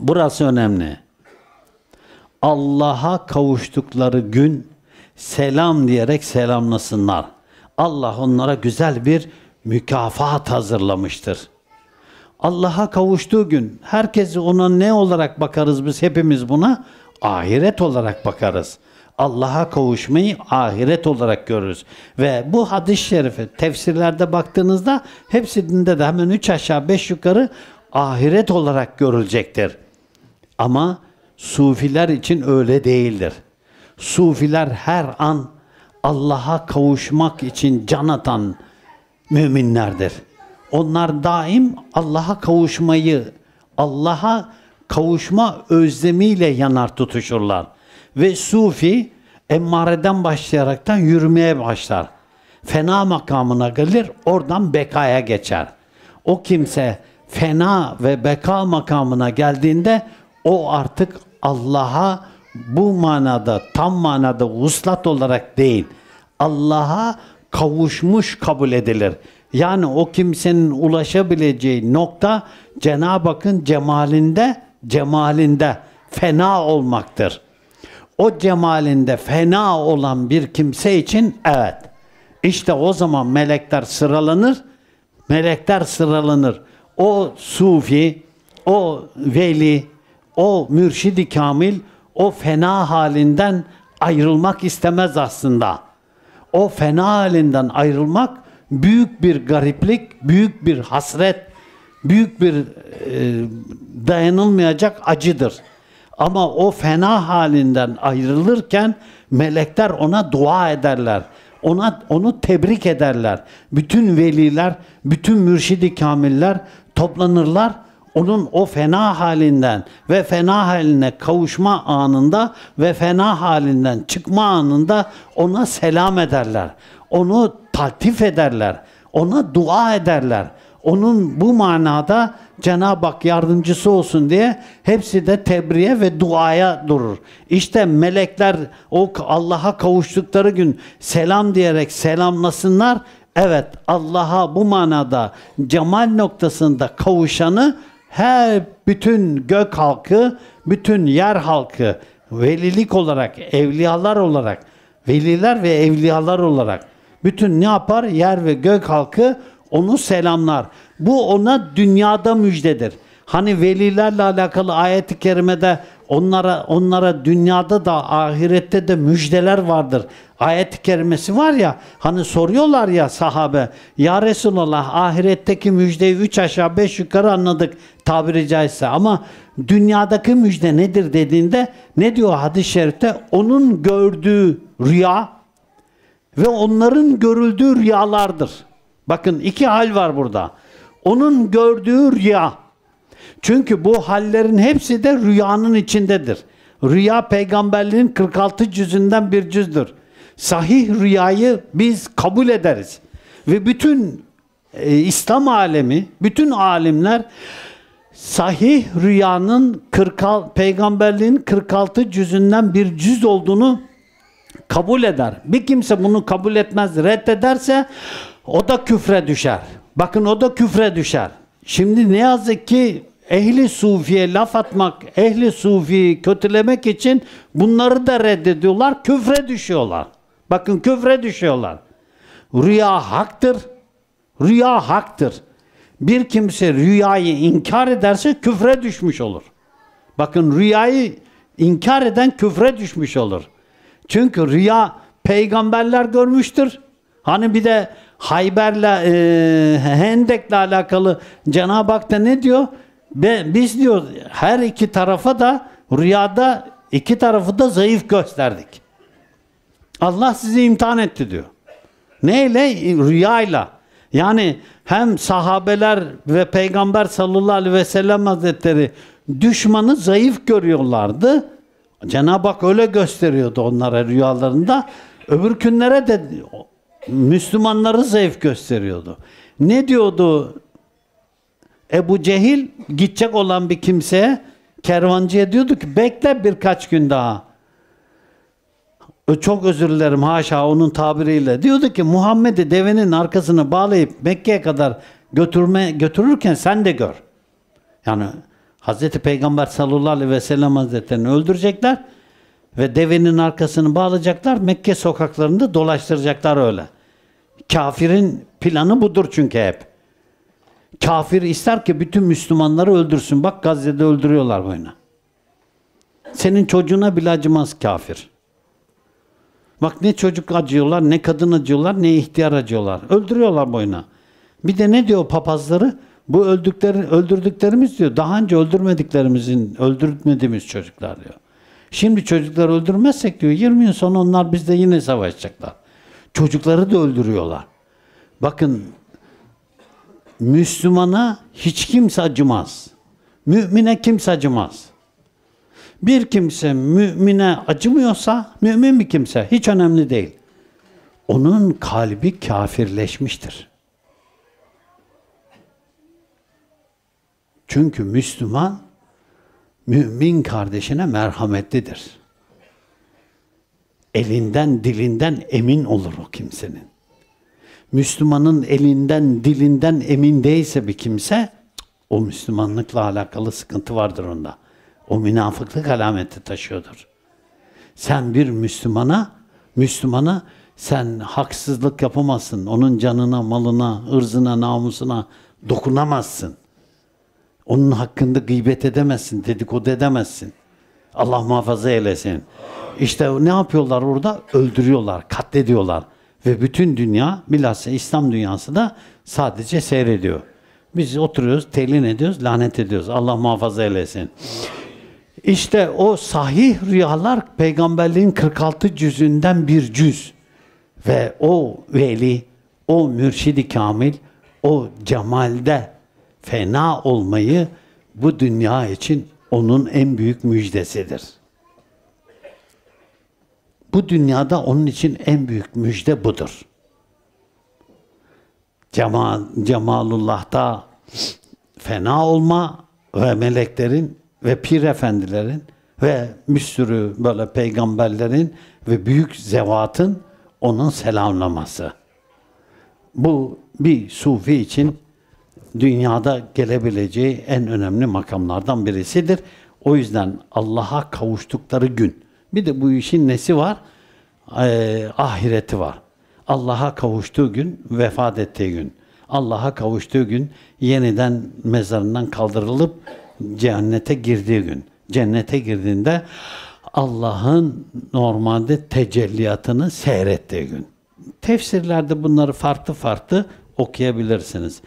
Burası önemli. Allah'a kavuştukları gün selam diyerek selamlasınlar. Allah onlara güzel bir mükafat hazırlamıştır. Allah'a kavuştuğu gün herkes ona ne olarak bakarız biz hepimiz buna? Ahiret olarak bakarız. Allah'a kavuşmayı ahiret olarak görürüz. Ve bu hadis-i şerifi tefsirlerde baktığınızda hepsinde de hemen üç aşağı beş yukarı ahiret olarak görülecektir. Ama sufiler için öyle değildir. Sufiler her an Allah'a kavuşmak için can atan müminlerdir. Onlar daim Allah'a kavuşmayı, Allah'a kavuşma özlemiyle yanar tutuşurlar. Ve sufi emmareden başlayaraktan yürümeye başlar. Fena makamına gelir, oradan bekaya geçer. O kimse fena ve beka makamına geldiğinde o artık Allah'a bu manada tam manada uslat olarak değil Allah'a kavuşmuş kabul edilir. Yani o kimsenin ulaşabileceği nokta Cenab-ı Hakk'ın cemalinde cemalinde fena olmaktır. O cemalinde fena olan bir kimse için evet. İşte o zaman melekler sıralanır. Melekler sıralanır. O sufi, o veli, o mürşidi kamil o fena halinden ayrılmak istemez aslında. O fena halinden ayrılmak büyük bir gariplik, büyük bir hasret, büyük bir e, dayanılmayacak acıdır. Ama o fena halinden ayrılırken melekler ona dua ederler. Ona onu tebrik ederler. Bütün veliler, bütün mürşidi kamiller toplanırlar onun o fena halinden ve fena haline kavuşma anında ve fena halinden çıkma anında ona selam ederler. Onu taltif ederler. Ona dua ederler. Onun bu manada Cenab-ı Hak yardımcısı olsun diye hepsi de tebriye ve duaya durur. İşte melekler o Allah'a kavuştukları gün selam diyerek selamlasınlar. Evet Allah'a bu manada cemal noktasında kavuşanı her bütün gök halkı, bütün yer halkı velilik olarak, evliyalar olarak, veliler ve evliyalar olarak bütün ne yapar? Yer ve gök halkı onu selamlar. Bu ona dünyada müjdedir. Hani velilerle alakalı ayet-i kerimede Onlara onlara dünyada da ahirette de müjdeler vardır. Ayet-i kerimesi var ya hani soruyorlar ya sahabe ya Resulallah ahiretteki müjdeyi üç aşağı beş yukarı anladık tabiri caizse ama dünyadaki müjde nedir dediğinde ne diyor hadis-i şerifte onun gördüğü rüya ve onların görüldüğü rüyalardır. Bakın iki hal var burada. Onun gördüğü rüya çünkü bu hallerin hepsi de rüyanın içindedir. Rüya peygamberliğin 46 cüzünden bir cüzdür. Sahih rüyayı biz kabul ederiz. Ve bütün e, İslam alemi, bütün alimler sahih rüyanın 40 peygamberliğin 46 cüzünden bir cüz olduğunu kabul eder. Bir kimse bunu kabul etmez, reddederse o da küfre düşer. Bakın o da küfre düşer. Şimdi ne yazık ki ehli sufiye laf atmak, ehli sufiyi kötülemek için bunları da reddediyorlar, küfre düşüyorlar. Bakın küfre düşüyorlar. Rüya haktır. Rüya haktır. Bir kimse rüyayı inkar ederse küfre düşmüş olur. Bakın rüyayı inkar eden küfre düşmüş olur. Çünkü rüya peygamberler görmüştür. Hani bir de Hayber'le e, Hendek'le alakalı Cenab-ı Hak da ne diyor? Ve biz diyor her iki tarafa da rüyada iki tarafı da zayıf gösterdik. Allah sizi imtihan etti diyor. Neyle? Rüyayla. Yani hem sahabeler ve Peygamber sallallahu aleyhi ve sellem hazretleri düşmanı zayıf görüyorlardı. Cenab-ı Hak öyle gösteriyordu onlara rüyalarında. Öbür günlere de Müslümanları zayıf gösteriyordu. Ne diyordu Ebu Cehil gidecek olan bir kimseye kervancıya diyordu ki bekle birkaç gün daha. E, Çok özür dilerim haşa onun tabiriyle. Diyordu ki Muhammed'i devenin arkasını bağlayıp Mekke'ye kadar götürme götürürken sen de gör. Yani Hazreti Peygamber sallallahu aleyhi ve sellem hazretlerini öldürecekler ve devenin arkasını bağlayacaklar. Mekke sokaklarında dolaştıracaklar öyle. Kafirin planı budur çünkü hep. Kafir ister ki bütün Müslümanları öldürsün. Bak Gazze'de öldürüyorlar boyuna. Senin çocuğuna bile acımaz kafir. Bak ne çocuk acıyorlar, ne kadın acıyorlar, ne ihtiyar acıyorlar. Öldürüyorlar boyuna. Bir de ne diyor papazları? Bu öldükleri, öldürdüklerimiz diyor. Daha önce öldürmediklerimizin, öldürmediğimiz çocuklar diyor. Şimdi çocuklar öldürmezsek diyor 20 yıl sonra onlar bizde yine savaşacaklar. Çocukları da öldürüyorlar. Bakın Müslümana hiç kimse acımaz. Mümine kimse acımaz. Bir kimse mümine acımıyorsa, mümin bir kimse hiç önemli değil. Onun kalbi kafirleşmiştir. Çünkü Müslüman mümin kardeşine merhametlidir. Elinden dilinden emin olur o kimsenin. Müslümanın elinden, dilinden emin değilse bir kimse, o Müslümanlıkla alakalı sıkıntı vardır onda. O münafıklık alameti taşıyordur. Sen bir Müslümana, Müslümana sen haksızlık yapamazsın. Onun canına, malına, ırzına, namusuna dokunamazsın. Onun hakkında gıybet edemezsin, dedikodu edemezsin. Allah muhafaza eylesin. İşte ne yapıyorlar orada? Öldürüyorlar, katlediyorlar. Ve bütün dünya, bilhassa İslam dünyası da sadece seyrediyor. Biz oturuyoruz, telin ediyoruz, lanet ediyoruz. Allah muhafaza eylesin. İşte o sahih rüyalar peygamberliğin 46 cüzünden bir cüz. Ve o veli, o mürşidi kamil, o cemalde fena olmayı bu dünya için onun en büyük müjdesidir. Bu dünyada onun için en büyük müjde budur. Cemal, Cemalullah'ta fena olma ve meleklerin ve pir efendilerin ve bir sürü böyle peygamberlerin ve büyük zevatın onun selamlaması. Bu bir sufi için dünyada gelebileceği en önemli makamlardan birisidir. O yüzden Allah'a kavuştukları gün bir de bu işin nesi var? Ee, ahireti var. Allah'a kavuştuğu gün, vefat ettiği gün. Allah'a kavuştuğu gün yeniden mezarından kaldırılıp cennete girdiği gün. Cennete girdiğinde Allah'ın normalde tecelliyatını seyrettiği gün. Tefsirlerde bunları farklı farklı okuyabilirsiniz.